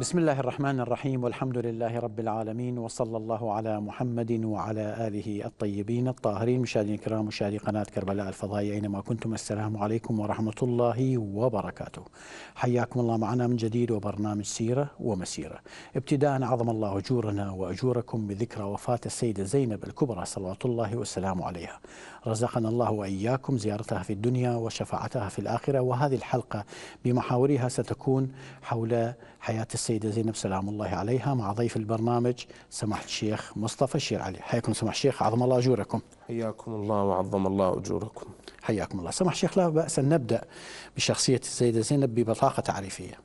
بسم الله الرحمن الرحيم والحمد لله رب العالمين وصلى الله على محمد وعلى آله الطيبين الطاهرين مشاهدينا الكرام مشاهدي قناة كربلاء الفضائية أينما كنتم السلام عليكم ورحمة الله وبركاته حياكم الله معنا من جديد وبرنامج سيرة ومسيرة ابتداء عظم الله أجورنا وأجوركم بذكرى وفاة السيدة زينب الكبرى صلوات الله والسلام عليها رزقنا الله وإياكم زيارتها في الدنيا وشفاعتها في الآخرة وهذه الحلقة بمحاورها ستكون حول حياة السيدة السيدة زينب سلام الله عليها مع ضيف البرنامج سماحة الشيخ مصطفى الشير علي حياكم سماحة الشيخ عظم الله أجوركم حياكم الله وعظم الله أجوركم حياكم الله سماحة الشيخ لا بأس أن نبدأ بشخصية السيدة زينب ببطاقة تعريفية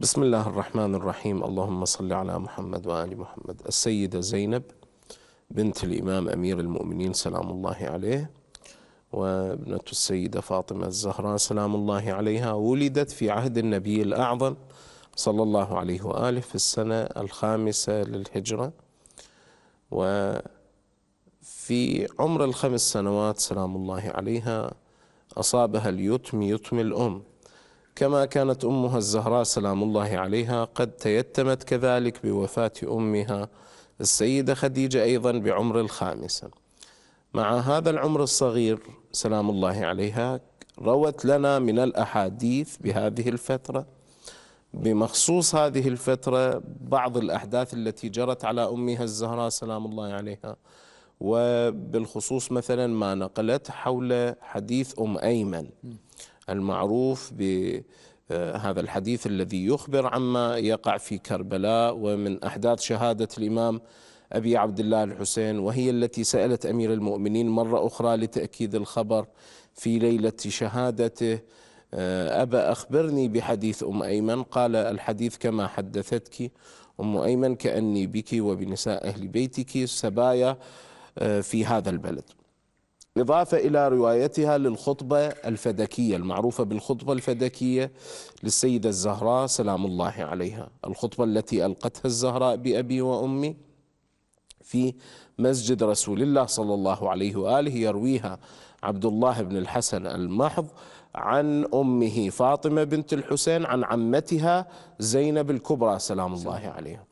بسم الله الرحمن الرحيم اللهم صل على محمد وآل محمد السيدة زينب بنت الإمام أمير المؤمنين سلام الله عليه وابنة السيدة فاطمة الزهراء سلام الله عليها ولدت في عهد النبي الأعظم صلى الله عليه وآله في السنة الخامسة للهجرة وفي عمر الخمس سنوات سلام الله عليها أصابها اليتم يتم الأم كما كانت أمها الزهراء سلام الله عليها قد تيتمت كذلك بوفاة أمها السيدة خديجة أيضا بعمر الخامسة مع هذا العمر الصغير سلام الله عليها روت لنا من الأحاديث بهذه الفترة بمخصوص هذه الفترة بعض الأحداث التي جرت على أمها الزهراء سلام الله عليها وبالخصوص مثلا ما نقلت حول حديث أم أيمن المعروف بهذا آه، الحديث الذي يخبر عما يقع في كربلاء ومن أحداث شهادة الإمام أبي عبد الله الحسين وهي التي سألت أمير المؤمنين مرة أخرى لتأكيد الخبر في ليلة شهادته آه، أبا أخبرني بحديث أم أيمن قال الحديث كما حدثتك أم أيمن كأني بك وبنساء أهل بيتك سبايا آه، في هذا البلد إضافة إلى روايتها للخطبة الفدكية المعروفة بالخطبة الفدكية للسيدة الزهراء سلام الله عليها الخطبة التي ألقتها الزهراء بأبي وأمي في مسجد رسول الله صلى الله عليه وآله يرويها عبد الله بن الحسن المحض عن أمه فاطمة بنت الحسين عن عمتها زينب الكبرى سلام الله عليها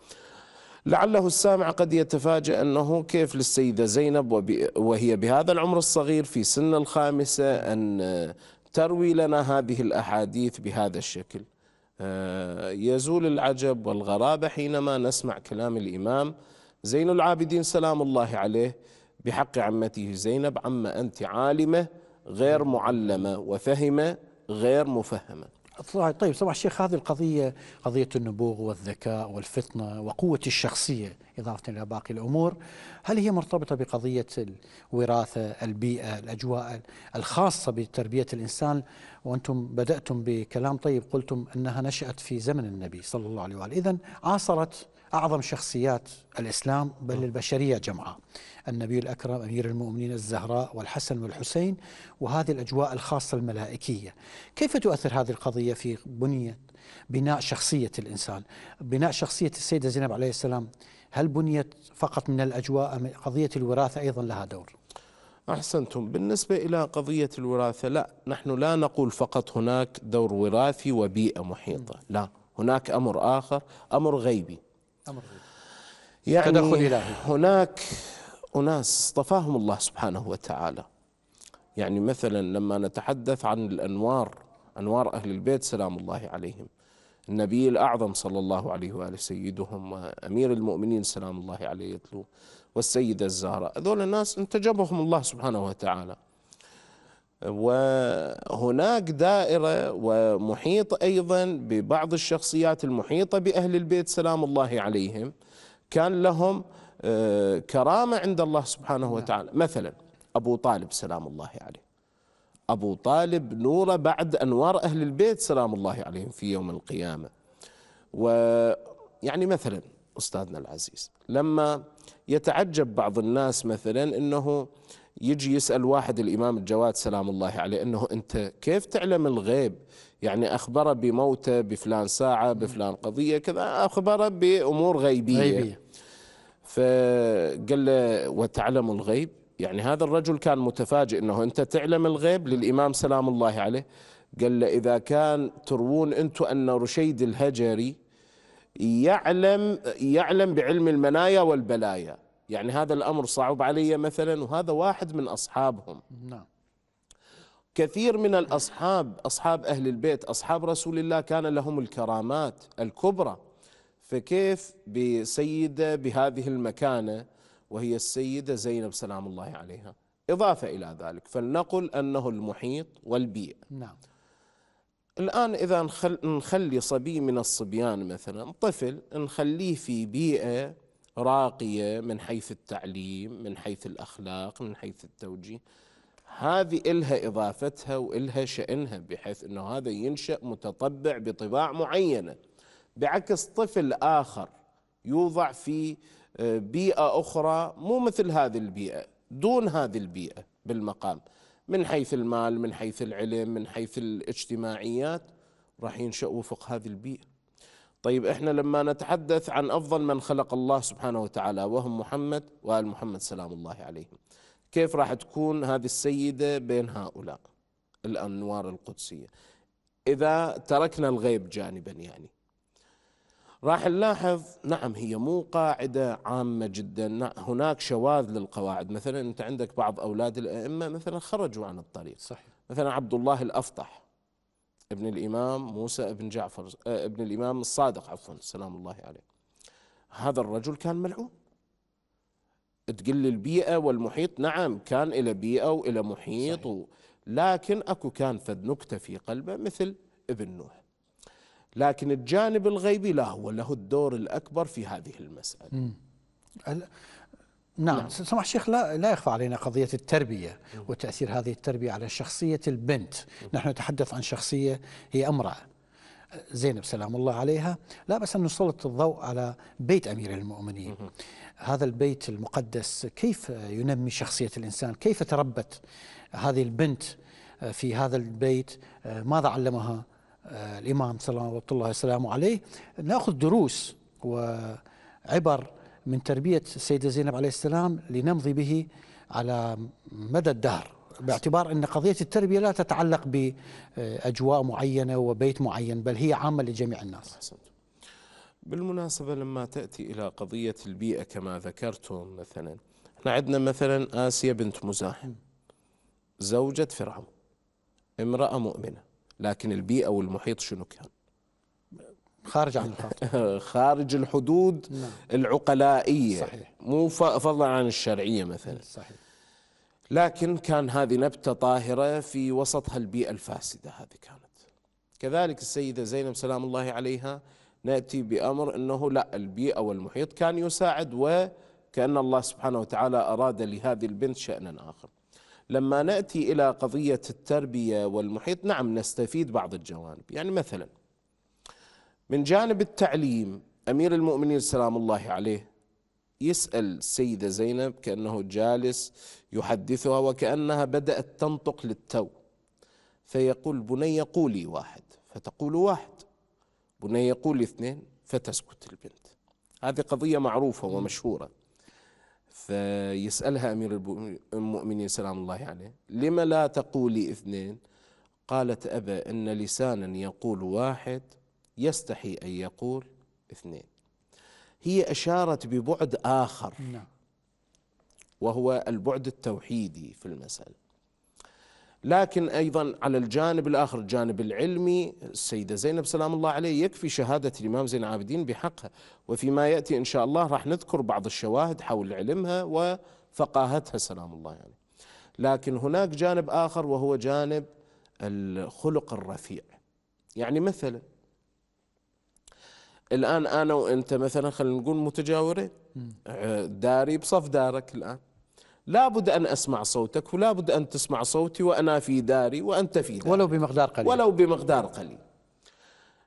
لعله السامع قد يتفاجأ أنه كيف للسيدة زينب وهي بهذا العمر الصغير في سن الخامسة أن تروي لنا هذه الأحاديث بهذا الشكل آه، يزول العجب والغرابة حينما نسمع كلام الإمام زين العابدين سلام الله عليه بحق عمته زينب عم أنت عالمة غير معلمة وفهمة غير مفهمة طيب طبعا الشيخ هذه القضية قضية النبوغ والذكاء والفطنة وقوة الشخصية إضافة إلى باقي الأمور هل هي مرتبطة بقضية الوراثة البيئة الأجواء الخاصة بتربية الإنسان وأنتم بدأتم بكلام طيب قلتم أنها نشأت في زمن النبي صلى الله عليه وآله إذا عاصرت أعظم شخصيات الإسلام بل البشرية جمعاء النبي الأكرم أمير المؤمنين الزهراء والحسن والحسين وهذه الأجواء الخاصة الملائكية كيف تؤثر هذه القضية في بنية بناء شخصية الإنسان بناء شخصية السيدة زينب عليه السلام هل بنيت فقط من الأجواء أم قضية الوراثة أيضا لها دور؟ أحسنتم بالنسبة إلى قضية الوراثة لا نحن لا نقول فقط هناك دور وراثي وبيئة محيطة لا هناك أمر آخر أمر غيبي أمر يعني تدخل إلهي هناك أناس طفاهم الله سبحانه وتعالى يعني مثلا لما نتحدث عن الأنوار أنوار أهل البيت سلام الله عليهم النبي الأعظم صلى الله عليه وآله سيدهم وأمير المؤمنين سلام الله عليه يتلو والسيدة الزهراء هذول الناس انتجبهم الله سبحانه وتعالى وهناك دائرة ومحيط أيضا ببعض الشخصيات المحيطة بأهل البيت سلام الله عليهم كان لهم آه، كرامة عند الله سبحانه نعم. وتعالى مثلا أبو طالب سلام الله عليه أبو طالب نور بعد أنوار أهل البيت سلام الله عليهم في يوم القيامة ويعني مثلا أستاذنا العزيز لما يتعجب بعض الناس مثلا أنه يجي يسأل واحد الإمام الجواد سلام الله عليه أنه أنت كيف تعلم الغيب يعني أخبره بموته بفلان ساعة بفلان قضية كذا أخبره بأمور غيبية, غيبية. فقال له وتعلم الغيب يعني هذا الرجل كان متفاجئ أنه أنت تعلم الغيب للإمام سلام الله عليه قال له إذا كان تروون أنتم أن رشيد الهجري يعلم يعلم بعلم المنايا والبلايا يعني هذا الأمر صعب علي مثلا وهذا واحد من أصحابهم نعم كثير من الأصحاب أصحاب أهل البيت أصحاب رسول الله كان لهم الكرامات الكبرى فكيف بسيدة بهذه المكانة وهي السيدة زينب سلام الله عليها إضافة إلى ذلك فلنقل أنه المحيط والبيئة نعم الآن إذا نخلي صبي من الصبيان مثلا طفل نخليه في بيئة راقيه من حيث التعليم من حيث الاخلاق من حيث التوجيه هذه إلها إضافتها وإلها شأنها بحيث أنه هذا ينشأ متطبع بطباع معينة بعكس طفل آخر يوضع في آه، بيئة أخرى مو مثل هذه البيئة دون هذه البيئة بالمقام من حيث المال من حيث العلم من حيث الاجتماعيات راح ينشأ وفق هذه البيئة طيب احنا لما نتحدث عن افضل من خلق الله سبحانه وتعالى وهم محمد وال محمد سلام الله عليهم كيف راح تكون هذه السيده بين هؤلاء الانوار القدسيه اذا تركنا الغيب جانبا يعني راح نلاحظ نعم هي مو قاعدة عامة جدا هناك شواذ للقواعد مثلا أنت عندك بعض أولاد الأئمة مثلا خرجوا عن الطريق صحيح. مثلا عبد الله الأفطح ابن الإمام موسى ابن جعفر آه، ابن الإمام الصادق عفوا سلام الله عليه هذا الرجل كان ملعون تقل لي البيئة والمحيط نعم كان إلى بيئة وإلى محيط لكن أكو كان فد نكتة في قلبه مثل ابن نوح لكن الجانب الغيبي لا هو له الدور الأكبر في هذه المسألة نعم, نعم. سمح الشيخ لا لا يخفى علينا قضيه التربيه وتاثير هذه التربيه على شخصيه البنت، نحن نتحدث عن شخصيه هي امراه زينب سلام الله عليها، لا بأس ان نسلط الضوء على بيت امير المؤمنين. هذا البيت المقدس كيف ينمي شخصيه الانسان؟ كيف تربت هذه البنت في هذا البيت؟ ماذا علمها الامام صلوات الله وسلامه عليه؟ ناخذ دروس وعبر من تربية السيدة زينب عليه السلام لنمضي به على مدى الدهر باعتبار أن قضية التربية لا تتعلق بأجواء معينة وبيت معين بل هي عامة لجميع الناس بالمناسبة لما تأتي إلى قضية البيئة كما ذكرتم مثلا احنا عندنا مثلا آسيا بنت مزاحم زوجة فرعون امرأة مؤمنة لكن البيئة والمحيط شنو كان؟ خارج عن الخط خارج الحدود نعم. العقلائية صحيح. مو فضلا عن الشرعية مثلا صحيح لكن كان هذه نبتة طاهرة في وسطها البيئة الفاسدة هذه كانت كذلك السيدة زينب سلام الله عليها نأتي بأمر أنه لا البيئة والمحيط كان يساعد وكأن الله سبحانه وتعالى أراد لهذه البنت شأنا آخر لما نأتي إلى قضية التربية والمحيط نعم نستفيد بعض الجوانب يعني مثلاً من جانب التعليم أمير المؤمنين سلام الله عليه يسأل السيدة زينب كأنه جالس يحدثها وكأنها بدأت تنطق للتو فيقول بني قولي واحد فتقول واحد بني قولي اثنين فتسكت البنت هذه قضية معروفة ومشهورة فيسألها أمير المؤمنين سلام الله عليه لم لا تقولي اثنين قالت أبا إن لسانا يقول واحد يستحي أن يقول اثنين هي أشارت ببعد آخر نعم. وهو البعد التوحيدي في المسألة لكن أيضا على الجانب الآخر الجانب العلمي السيدة زينب سلام الله عليه يكفي شهادة الإمام زين العابدين بحقها وفيما يأتي إن شاء الله راح نذكر بعض الشواهد حول علمها وفقاهتها سلام الله عليه لكن هناك جانب آخر وهو جانب الخلق الرفيع يعني مثلا الان انا وانت مثلا خلينا نقول متجاورين داري بصف دارك الان لابد ان اسمع صوتك ولابد ان تسمع صوتي وانا في داري وانت في داري ولو بمقدار قليل ولو بمقدار قليل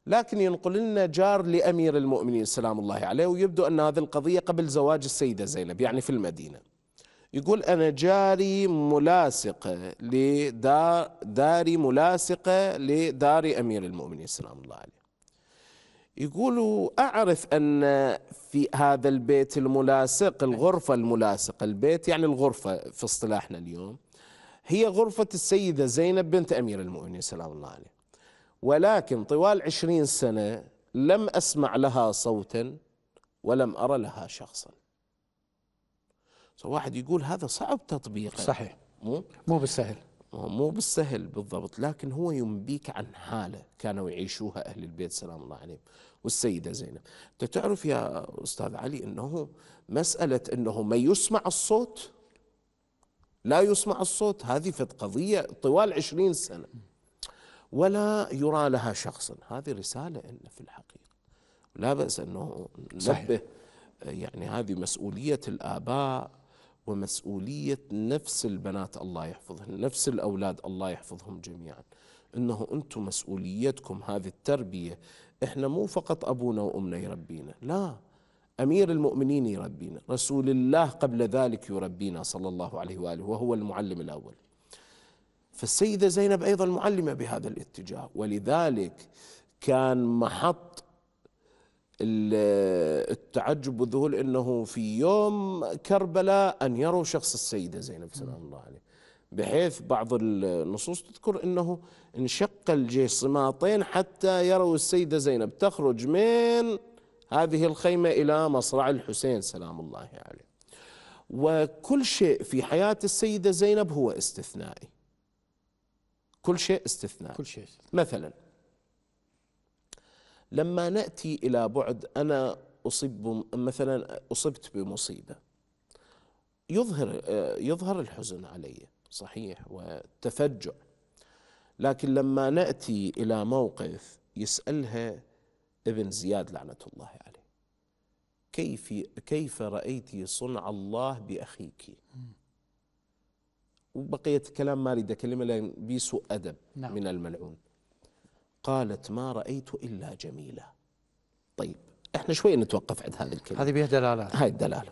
لكن ينقل لنا جار لامير المؤمنين سلام الله عليه ويبدو ان هذه القضيه قبل زواج السيده زينب يعني في المدينه يقول انا جاري ملاصقه لدار داري ملاصقه لدار امير المؤمنين سلام الله عليه يقولوا أعرف أن في هذا البيت الملاصق الغرفة الملاصقة البيت يعني الغرفة في اصطلاحنا اليوم هي غرفة السيدة زينب بنت أمير المؤمنين سلام الله عليه ولكن طوال عشرين سنة لم أسمع لها صوتا ولم أرى لها شخصا فواحد يقول هذا صعب تطبيقه صحيح مو مو بالسهل مو بالسهل بالضبط لكن هو ينبيك عن حالة كانوا يعيشوها أهل البيت سلام الله عليهم والسيدة زينب أنت تعرف يا أستاذ علي أنه مسألة أنه ما يسمع الصوت لا يسمع الصوت هذه في قضية طوال عشرين سنة ولا يرى لها شخصا هذه رسالة في الحقيقة لا بأس أنه ننبه يعني هذه مسؤولية الآباء ومسؤولية نفس البنات الله يحفظهن نفس الأولاد الله يحفظهم جميعا أنه أنتم مسؤوليتكم هذه التربية إحنا مو فقط أبونا وأمنا يربينا لا أمير المؤمنين يربينا رسول الله قبل ذلك يربينا صلى الله عليه وآله وهو المعلم الأول فالسيدة زينب أيضا معلمة بهذا الاتجاه ولذلك كان محط التعجب والذهول انه في يوم كربلاء ان يروا شخص السيده زينب سلام الله عليه بحيث بعض النصوص تذكر انه انشق الجيش صماطين حتى يروا السيده زينب تخرج من هذه الخيمه الى مصرع الحسين سلام الله عليه. وكل شيء في حياه السيده زينب هو استثنائي. كل شيء استثنائي. كل شيء استثنائي. مثلا لما ناتي الى بعد انا اصيب مثلا اصبت بمصيبه يظهر يظهر الحزن علي صحيح والتفجع لكن لما ناتي الى موقف يسالها ابن زياد لعنه الله عليه كيف كيف رايت صنع الله باخيك وبقيه الكلام ما اريد اكلمه لان بيسوء ادب نعم. من الملعون قالت ما رأيت إلا جميلة طيب احنا شوي نتوقف عند هذه الكلمة هذه بها دلالات هاي الدلالة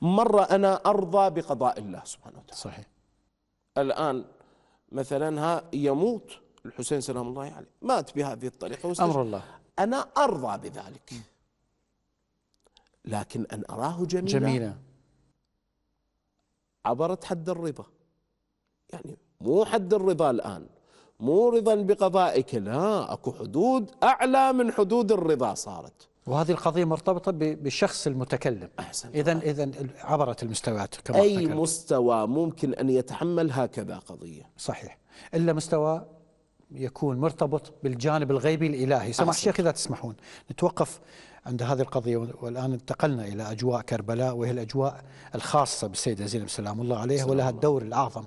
مرة أنا أرضى بقضاء الله سبحانه وتعالى صحيح الآن مثلا ها يموت الحسين سلام الله عليه يعني مات بهذه الطريقة وستش... أمر الله أنا أرضى بذلك لكن أن أراه جميلا جميلا عبرت حد الرضا يعني مو حد الرضا الآن مورضا بقضائك لا اكو حدود اعلى من حدود الرضا صارت وهذه القضيه مرتبطه بالشخص المتكلم احسن اذا اذا عبرت المستويات كما اي تكلم. مستوى ممكن ان يتحمل هكذا قضيه صحيح الا مستوى يكون مرتبط بالجانب الغيبي الالهي سمح الشيخ اذا تسمحون نتوقف عند هذه القضية والآن انتقلنا إلى أجواء كربلاء وهي الأجواء الخاصة بالسيدة زينب سلام الله عليها ولها الدور الأعظم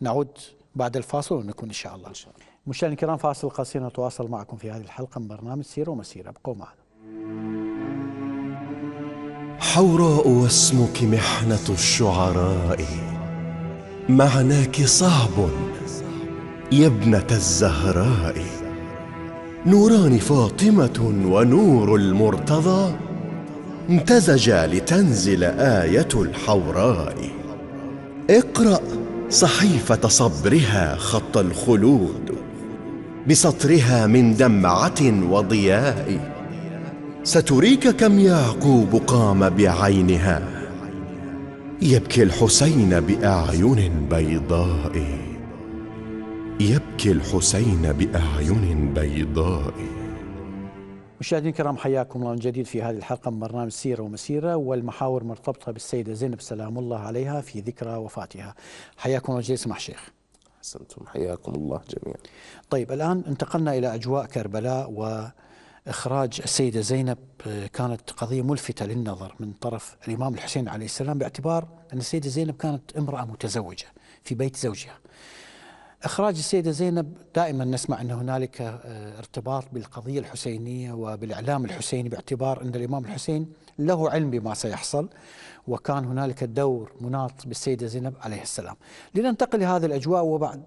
نعود بعد الفاصل ونكون إن شاء الله, إن شاء الله. مشاهدينا الكرام فاصل قصير نتواصل معكم في هذه الحلقة من برنامج سيرة ومسيرة ابقوا معنا حوراء واسمك محنة الشعراء معناك صعب يا ابنة الزهراء نوران فاطمة ونور المرتضى امتزجا لتنزل آية الحوراء اقرأ صحيفه صبرها خط الخلود بسطرها من دمعه وضياء ستريك كم يعقوب قام بعينها يبكي الحسين باعين بيضاء يبكي الحسين باعين بيضاء مشاهدينا الكرام حياكم الله من جديد في هذه الحلقه من برنامج سيره ومسيره والمحاور مرتبطه بالسيده زينب سلام الله عليها في ذكرى وفاتها. حياكم الله جزيلا سمح شيخ. احسنتم حياكم الله جميعا. طيب الان انتقلنا الى اجواء كربلاء واخراج السيده زينب كانت قضيه ملفته للنظر من طرف الامام الحسين عليه السلام باعتبار ان السيده زينب كانت امراه متزوجه في بيت زوجها. إخراج السيدة زينب دائما نسمع أن هنالك آه، ارتباط بالقضية الحسينية وبالإعلام الحسيني باعتبار أن الإمام الحسين له علم بما سيحصل وكان هنالك دور مناط بالسيدة زينب عليه السلام لننتقل لهذه الأجواء وبعد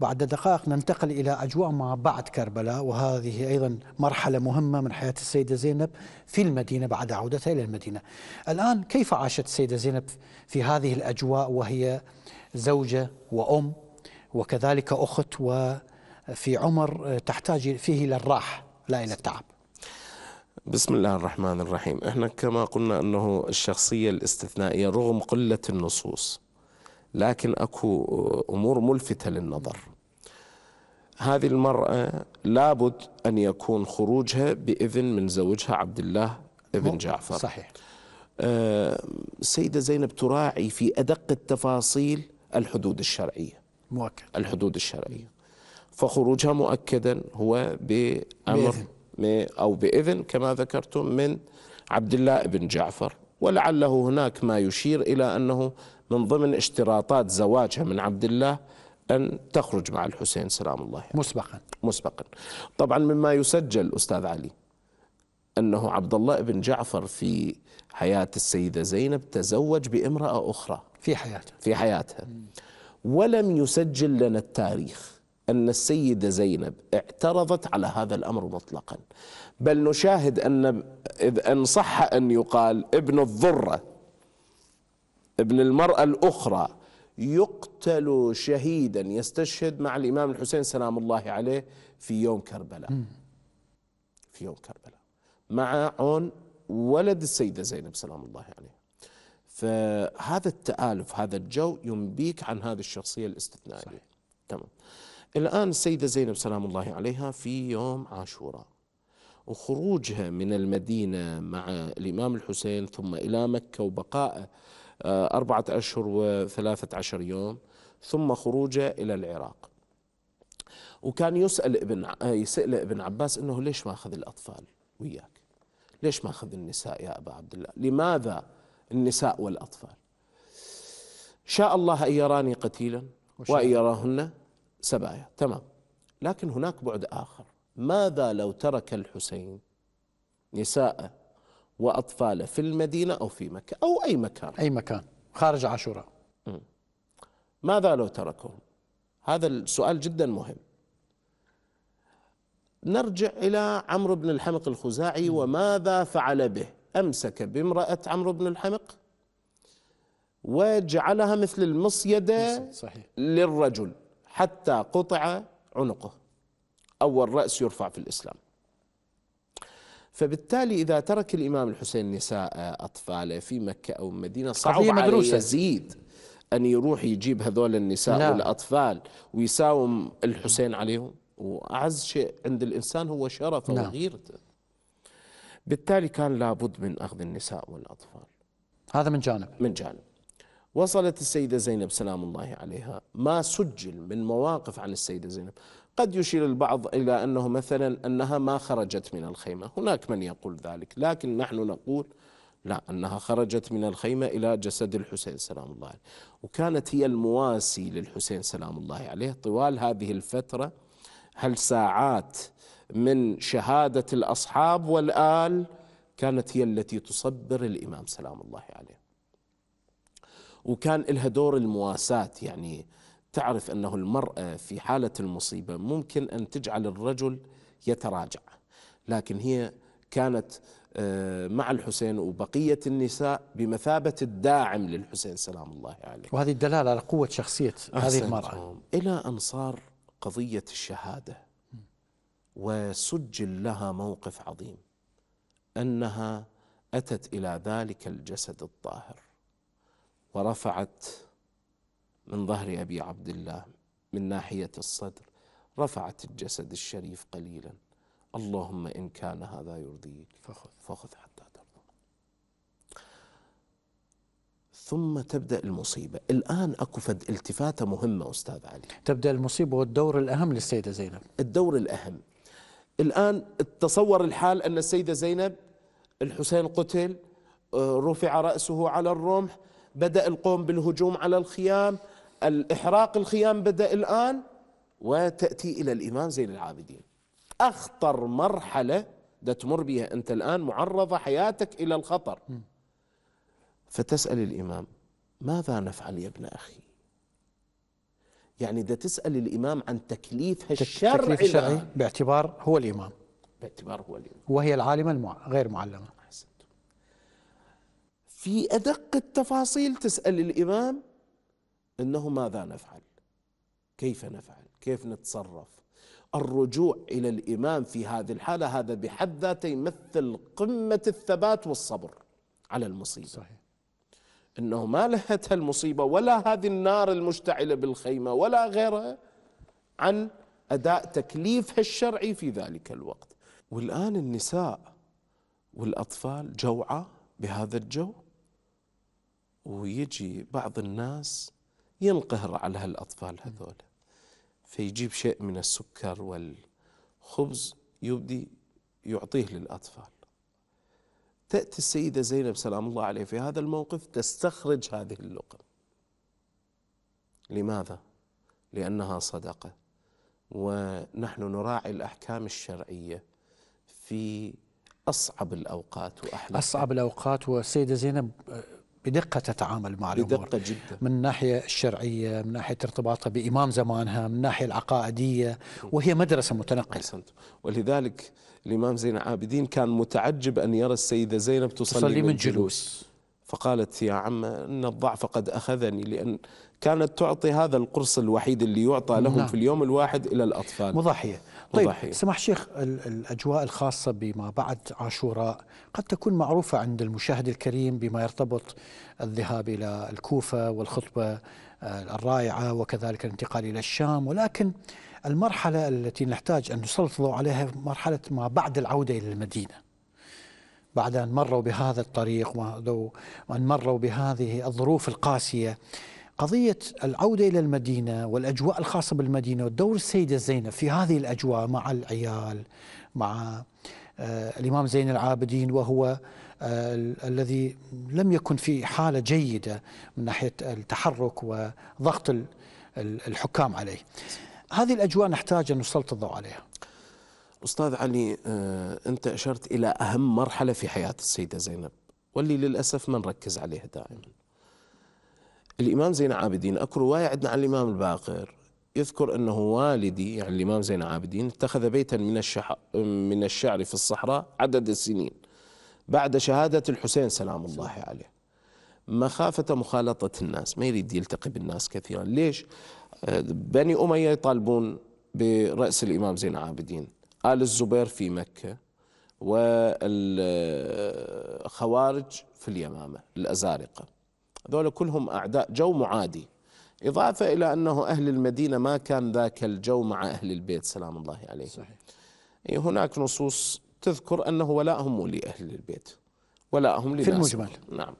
بعد دقائق ننتقل إلى أجواء ما بعد كربلاء وهذه أيضا مرحلة مهمة من حياة السيدة زينب في المدينة بعد عودتها إلى المدينة الآن كيف عاشت السيدة زينب في هذه الأجواء وهي زوجة وأم وكذلك أخت وفي عمر تحتاج فيه إلى الراحة لا إلى التعب بسم الله الرحمن الرحيم احنا كما قلنا انه الشخصية الاستثنائية رغم قلة النصوص لكن اكو امور ملفتة للنظر هذه المرأة لابد ان يكون خروجها باذن من زوجها عبد الله بن جعفر صحيح السيدة آه، زينب تراعي في ادق التفاصيل الحدود الشرعية مؤكد الحدود الشرعية فخروجها مؤكدا هو بأمر بإذن. أو بإذن كما ذكرتم من عبد الله بن جعفر ولعله هناك ما يشير إلى أنه من ضمن اشتراطات زواجها من عبد الله أن تخرج مع الحسين سلام الله عليه يعني. مسبقا مسبقا طبعا مما يسجل أستاذ علي أنه عبد الله بن جعفر في حياة السيدة زينب تزوج بامرأة أخرى في حياتها في حياتها ولم يسجل لنا التاريخ أن السيدة زينب اعترضت على هذا الأمر مطلقا بل نشاهد أن إذ أن صح أن يقال ابن الضرة ابن المرأة الأخرى يقتل شهيدا يستشهد مع الإمام الحسين سلام الله عليه في يوم كربلاء في يوم كربلاء مع عون ولد السيدة زينب سلام الله عليه فهذا التآلف هذا الجو ينبيك عن هذه الشخصية الاستثنائية صحيح. تمام الآن السيدة زينب سلام الله عليها في يوم عاشوراء وخروجها من المدينة مع الإمام الحسين ثم إلى مكة وبقائه آه، أربعة أشهر وثلاثة عشر يوم ثم خروجه إلى العراق وكان يسأل ابن آه، يسأل ابن عباس أنه ليش ما أخذ الأطفال وياك ليش ما أخذ النساء يا أبا عبد الله لماذا النساء والأطفال شاء الله أن يراني قتيلا وأن يراهن سبايا تمام لكن هناك بعد آخر ماذا لو ترك الحسين نساءه وأطفاله في المدينة أو في مكة أو أي مكان أي مكان خارج عاشوراء ماذا لو تركهم هذا السؤال جدا مهم نرجع إلى عمرو بن الحمق الخزاعي وماذا فعل به أمسك بامرأة عمرو بن الحمق وجعلها مثل المصيدة صحيح. للرجل حتى قطع عنقه أول رأس يرفع في الإسلام فبالتالي إذا ترك الإمام الحسين نساء أطفاله في مكة أو المدينة صعب عليه يزيد أن يروح يجيب هذول النساء لا. نعم. والأطفال ويساوم الحسين عليهم وأعز شيء عند الإنسان هو شرفه نعم. وغيرته بالتالي كان لابد من أخذ النساء والأطفال هذا من جانب من جانب وصلت السيدة زينب سلام الله عليها ما سجل من مواقف عن السيدة زينب قد يشير البعض إلى أنه مثلا أنها ما خرجت من الخيمة هناك من يقول ذلك لكن نحن نقول لا أنها خرجت من الخيمة إلى جسد الحسين سلام الله عليه وكانت هي المواسي للحسين سلام الله عليه طوال هذه الفترة هل ساعات من شهادة الأصحاب والآل كانت هي التي تصبر الإمام سلام الله عليه وكان لها دور المواساة يعني تعرف أنه المرأة في حالة المصيبة ممكن أن تجعل الرجل يتراجع لكن هي كانت آه، مع الحسين وبقية النساء بمثابة الداعم للحسين سلام الله عليه وهذه الدلالة على قوة شخصية هذه المرأة إلى أن صار قضية الشهادة وسجل لها موقف عظيم انها اتت الى ذلك الجسد الطاهر ورفعت من ظهر ابي عبد الله من ناحيه الصدر رفعت الجسد الشريف قليلا اللهم ان كان هذا يرضيك فخذ فخذ حتى ترضى ثم تبدا المصيبه الان اكو التفاته مهمه استاذ علي تبدا المصيبه والدور الاهم للسيده زينب الدور الاهم الآن تصور الحال أن السيدة زينب الحسين قتل آه، رفع رأسه على الرمح بدأ القوم بالهجوم على الخيام الإحراق الخيام بدأ الآن وتأتي إلى الإمام زين العابدين أخطر مرحلة تمر بها أنت الآن معرضة حياتك إلى الخطر فتسأل الإمام ماذا نفعل يا ابن أخي يعني إذا تسأل الإمام عن تكليف الشرع تكليف الشرعي إيه، باعتبار هو الإمام باعتبار هو الإمام وهي العالمة المع... غير معلمة أحسنت في أدق التفاصيل تسأل الإمام أنه ماذا نفعل كيف نفعل كيف نتصرف الرجوع إلى الإمام في هذه الحالة هذا بحد ذاته يمثل قمة الثبات والصبر على المصيبة صحيح. انه ما لهت المصيبه ولا هذه النار المشتعله بالخيمه ولا غيرها عن اداء تكليفها الشرعي في ذلك الوقت والان النساء والاطفال جوعى بهذا الجو ويجي بعض الناس ينقهر على هالاطفال هذول فيجيب شيء من السكر والخبز يبدي يعطيه للاطفال تأتي السيدة زينب سلام الله عليه في هذا الموقف تستخرج هذه اللقمة لماذا؟ لأنها صدقة ونحن نراعي الأحكام الشرعية في أصعب الأوقات وأحلى أصعب الأوقات والسيدة زينب بدقة تتعامل مع الأمور بدقة جدا من ناحية الشرعية من ناحية ارتباطها بإمام زمانها من ناحية العقائدية وهي مدرسة متنقلة ولذلك الإمام زين العابدين كان متعجب أن يرى السيدة زينب تصلي, تصلي من, جلوس. فقالت يا عم ان الضعف قد اخذني لان كانت تعطي هذا القرص الوحيد اللي يعطى لهم نعم. في اليوم الواحد الى الاطفال مضحيه طيب وضحية. سمح شيخ الأجواء الخاصة بما بعد عاشوراء قد تكون معروفة عند المشاهد الكريم بما يرتبط الذهاب إلى الكوفة والخطبة آه، الرائعة وكذلك الانتقال إلى الشام ولكن المرحلة التي نحتاج أن نسلط الضوء عليها مرحلة ما بعد العودة إلى المدينة بعد أن مروا بهذا الطريق وأن مروا بهذه الظروف القاسية قضية العودة إلى المدينة والأجواء الخاصة بالمدينة ودور السيدة زينب في هذه الأجواء مع العيال مع آه، الإمام زين العابدين وهو آه، الذي لم يكن في حالة جيدة من ناحية التحرك وضغط الحكام عليه هذه الأجواء نحتاج أن نسلط الضوء عليها أستاذ علي آه، أنت أشرت إلى أهم مرحلة في حياة السيدة زينب واللي للأسف ما نركز عليها دائما الإمام زين العابدين أكو رواية عندنا عن الإمام الباقر يذكر أنه والدي يعني الإمام زين العابدين اتخذ بيتا من الشح من الشعر في الصحراء عدد السنين بعد شهادة الحسين سلام الله عليه مخافة مخالطة الناس ما يريد يلتقي بالناس كثيرا ليش بني أمية يطالبون برأس الإمام زين العابدين آل الزبير في مكة والخوارج في اليمامة الأزارقة هذول كلهم أعداء جو معادي إضافة إلى أنه أهل المدينة ما كان ذاك الجو مع أهل البيت سلام الله عليه صحيح. هناك نصوص تذكر أنه ولاءهم لأهل البيت ولاءهم لناس في المجمل نعم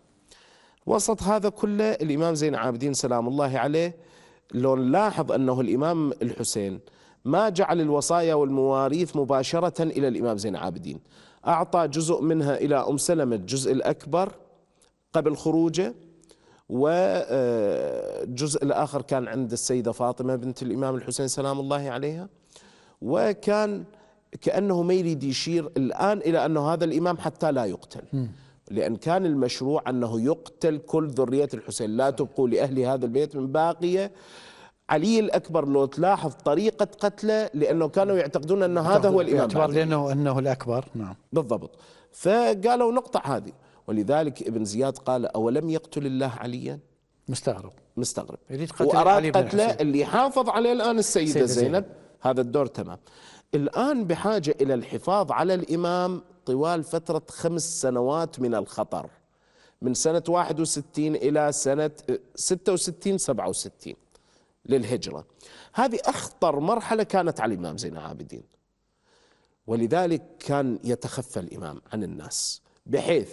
وسط هذا كله الإمام زين العابدين سلام الله عليه لو نلاحظ أنه الإمام الحسين ما جعل الوصايا والمواريث مباشرة إلى الإمام زين العابدين أعطى جزء منها إلى أم سلمة الجزء الأكبر قبل خروجه وجزء آه، الآخر كان عند السيدة فاطمة بنت الإمام الحسين سلام الله عليها وكان كأنه ما يريد يشير الآن إلى أنه هذا الإمام حتى لا يقتل لأن كان المشروع أنه يقتل كل ذرية الحسين لا تبقوا لأهل هذا البيت من باقية علي الأكبر لو تلاحظ طريقة قتله لأنه كانوا يعتقدون أن هذا هو الإمام لأنه أنه الأكبر نعم بالضبط فقالوا نقطع هذه ولذلك ابن زياد قال أولم يقتل الله عليا مستغرب مستغرب يريد قتل وأراد قتله اللي حافظ عليه الآن السيدة زينب, زينب هذا الدور تمام الآن بحاجة إلى الحفاظ على الإمام طوال فترة خمس سنوات من الخطر من سنة 61 إلى سنة 66 آه، 67 للهجرة هذه أخطر مرحلة كانت على الإمام زين العابدين ولذلك كان يتخفى الإمام عن الناس بحيث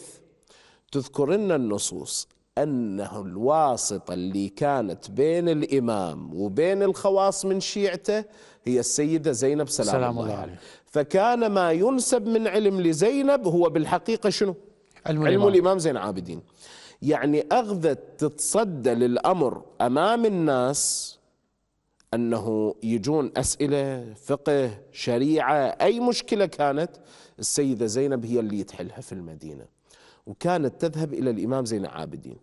تذكر لنا النصوص أنه الواسطة اللي كانت بين الإمام وبين الخواص من شيعته هي السيدة زينب سلام, سلام الله عليها فكان ما ينسب من علم لزينب هو بالحقيقة شنو علم, علم الإمام, الإمام زين العابدين يعني أخذت تتصدى للأمر أمام الناس أنه يجون أسئلة فقه شريعة أي مشكلة كانت السيدة زينب هي اللي تحلها في المدينة وكانت تذهب إلى الإمام زين العابدين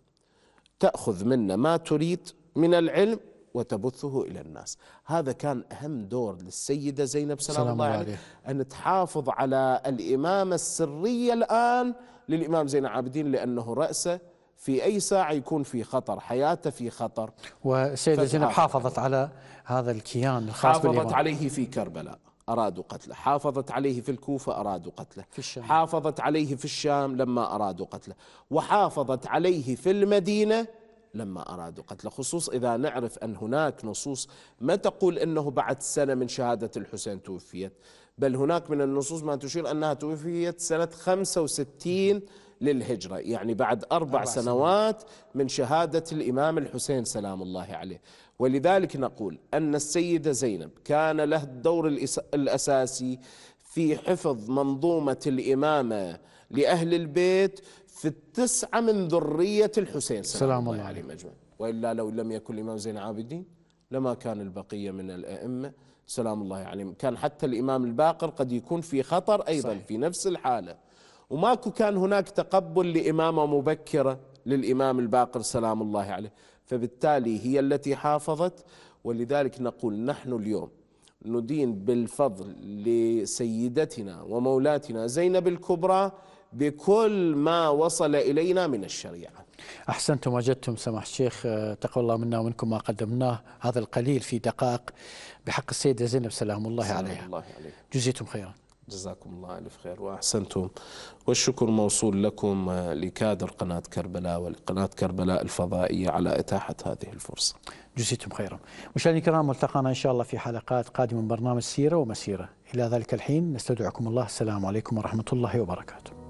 تأخذ منا ما تريد من العلم وتبثه إلى الناس هذا كان أهم دور للسيدة زينب سلام, سلام الله عليه أن تحافظ على الإمامة السرية الآن للإمام زين العابدين لأنه رأسه في أي ساعة يكون في خطر حياته في خطر والسيدة زينب حافظت على هذا الكيان الخاص حافظت بالإمام. عليه في كربلاء أرادوا قتله حافظت عليه في الكوفة أرادوا قتله في الشام. حافظت عليه في الشام لما أرادوا قتله وحافظت عليه في المدينة لما أرادوا قتله خصوص إذا نعرف أن هناك نصوص ما تقول أنه بعد سنة من شهادة الحسين توفيت بل هناك من النصوص ما تشير أنها توفيت سنة 65 للهجرة يعني بعد أربع, أربع سنوات سنة. من شهادة الإمام الحسين سلام الله عليه ولذلك نقول أن السيدة زينب كان له الدور الأساسي في حفظ منظومة الإمامة لأهل البيت في التسعة من ذرية الحسين سلام, سلام الله عليه مجموع وإلا لو لم يكن الإمام زين العابدين لما كان البقية من الأئمة سلام الله عليهم كان حتى الإمام الباقر قد يكون في خطر أيضا صحيح. في نفس الحالة وماكو كان هناك تقبل لإمامة مبكرة للإمام الباقر سلام الله عليه فبالتالي هي التي حافظت ولذلك نقول نحن اليوم ندين بالفضل لسيدتنا ومولاتنا زينب الكبرى بكل ما وصل إلينا من الشريعة أحسنتم وجدتم سماح الشيخ آه، تقوى الله منا ومنكم ما قدمناه هذا القليل في دقائق بحق السيدة زينب سلام الله سلام عليها الله عليك. جزيتم خيرا جزاكم الله ألف خير وأحسنتم والشكر موصول لكم آه، لكادر قناة كربلاء ولقناة كربلاء الفضائية على إتاحة هذه الفرصة جزيتم خيرا مشاهدينا الكرام ملتقانا إن شاء الله في حلقات قادمة من برنامج سيرة ومسيرة إلى ذلك الحين نستودعكم الله السلام عليكم ورحمة الله وبركاته